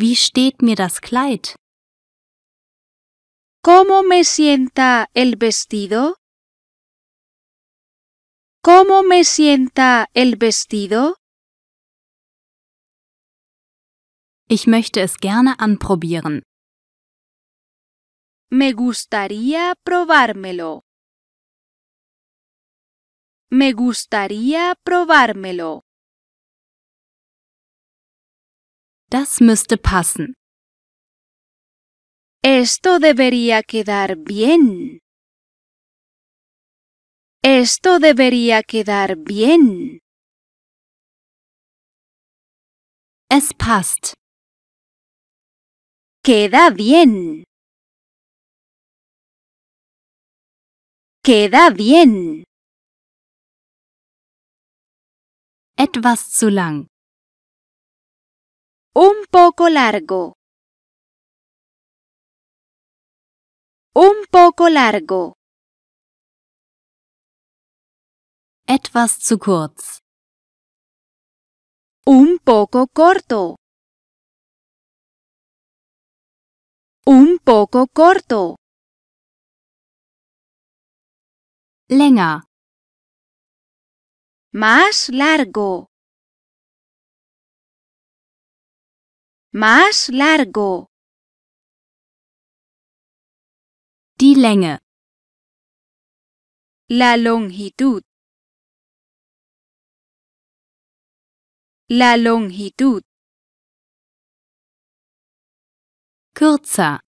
Wie steht mir das Kleid? ¿Cómo me sienta el vestido? ¿Cómo me sienta el vestido? Ich möchte es gerne anprobieren. Me gustaría probármelo. Me gustaría probármelo. Das müsste passen. Esto debería quedar bien. Esto debería quedar bien. Es passt. Queda bien. Queda bien. Etwas zu lang. Un poco largo. Un poco largo. Etwas zu kurz. Un poco corto. Un poco corto. Länger. Más largo. Más largo. Die Länge. La longitud. La longitud. Kürzer.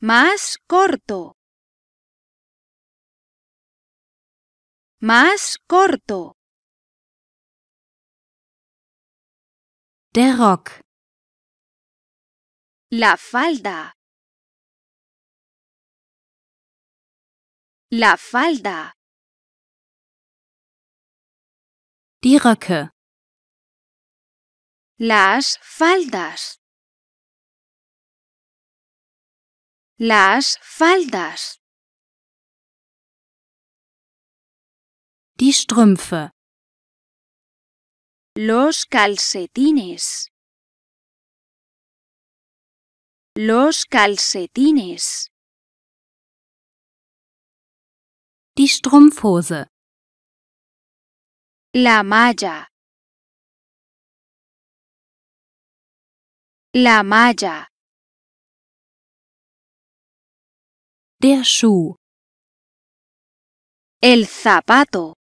Más corto. Más corto. Der Rock. La falda. La falda. Die Röcke. Las faldas. Las faldas. Die Strümpfe. Los calcetines. Los calcetines. Die La malla. La malla. Der Schuh. El zapato.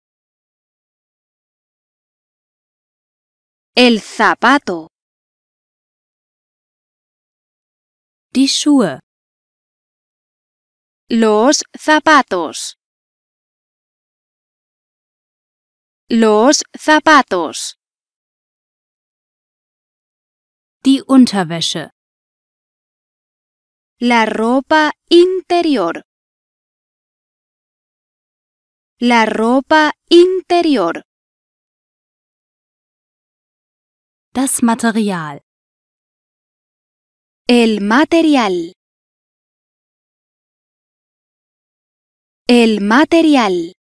El zapato. Die Los zapatos. Los zapatos. Die Unterwäsche. La ropa interior. La ropa interior. Das Material. El material. El material.